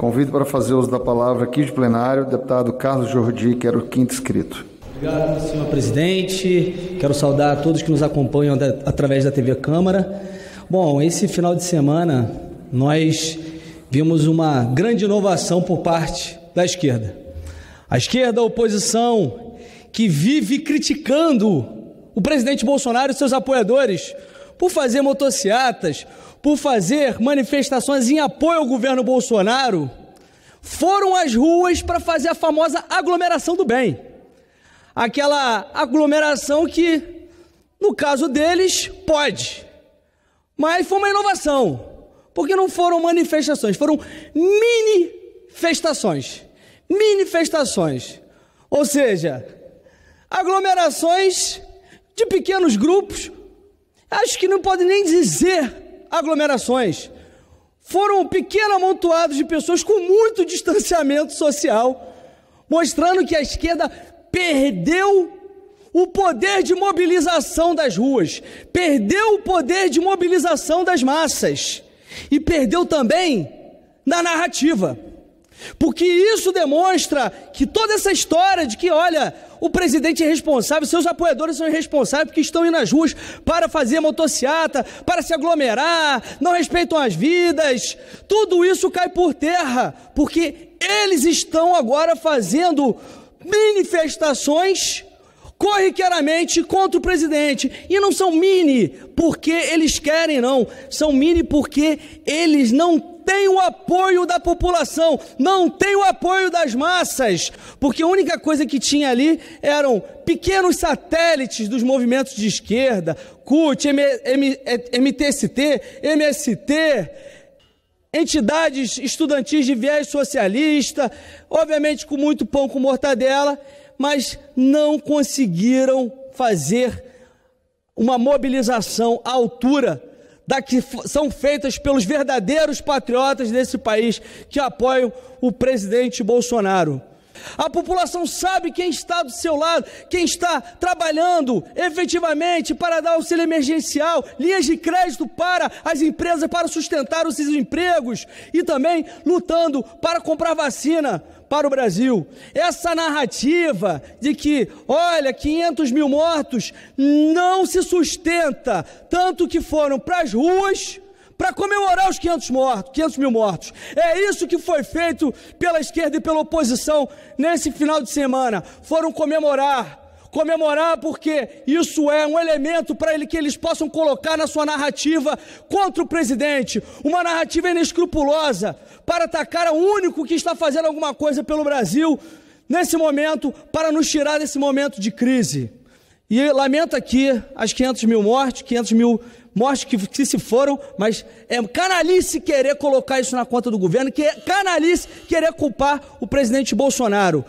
Convido para fazer uso da palavra aqui de plenário o deputado Carlos Jordi, que era o quinto inscrito. Obrigado, senhor presidente. Quero saudar a todos que nos acompanham através da TV Câmara. Bom, esse final de semana nós vimos uma grande inovação por parte da esquerda. A esquerda, a oposição, que vive criticando o presidente Bolsonaro e seus apoiadores por fazer motociatas, por fazer manifestações em apoio ao governo Bolsonaro, foram às ruas para fazer a famosa aglomeração do bem. Aquela aglomeração que, no caso deles, pode. Mas foi uma inovação, porque não foram manifestações, foram mini mini festações Ou seja, aglomerações de pequenos grupos acho que não pode nem dizer aglomerações. Foram um pequeno amontoado de pessoas com muito distanciamento social, mostrando que a esquerda perdeu o poder de mobilização das ruas, perdeu o poder de mobilização das massas e perdeu também na narrativa. Porque isso demonstra que toda essa história de que, olha, o presidente é responsável, seus apoiadores são irresponsáveis porque estão indo nas ruas para fazer motociata, para se aglomerar, não respeitam as vidas, tudo isso cai por terra, porque eles estão agora fazendo manifestações corriqueiramente contra o presidente. E não são mini porque eles querem, não. São mini porque eles não tem o apoio da população, não tem o apoio das massas, porque a única coisa que tinha ali eram pequenos satélites dos movimentos de esquerda, CUT, M M é, MTST, MST, entidades estudantis de viés socialista, obviamente com muito pão com mortadela, mas não conseguiram fazer uma mobilização à altura da que são feitas pelos verdadeiros patriotas desse país que apoiam o presidente Bolsonaro. A população sabe quem está do seu lado, quem está trabalhando efetivamente para dar auxílio emergencial, linhas de crédito para as empresas para sustentar os seus empregos e também lutando para comprar vacina para o Brasil. Essa narrativa de que, olha, 500 mil mortos não se sustenta, tanto que foram para as ruas para comemorar os 500, mortos, 500 mil mortos. É isso que foi feito pela esquerda e pela oposição nesse final de semana. Foram comemorar. Comemorar porque isso é um elemento para ele que eles possam colocar na sua narrativa contra o presidente, uma narrativa inescrupulosa para atacar o único que está fazendo alguma coisa pelo Brasil nesse momento para nos tirar desse momento de crise. E lamenta aqui as 500 mil mortes, 500 mil mortes que, que, se foram, mas é canalice querer colocar isso na conta do governo, que é canalice querer culpar o presidente Bolsonaro.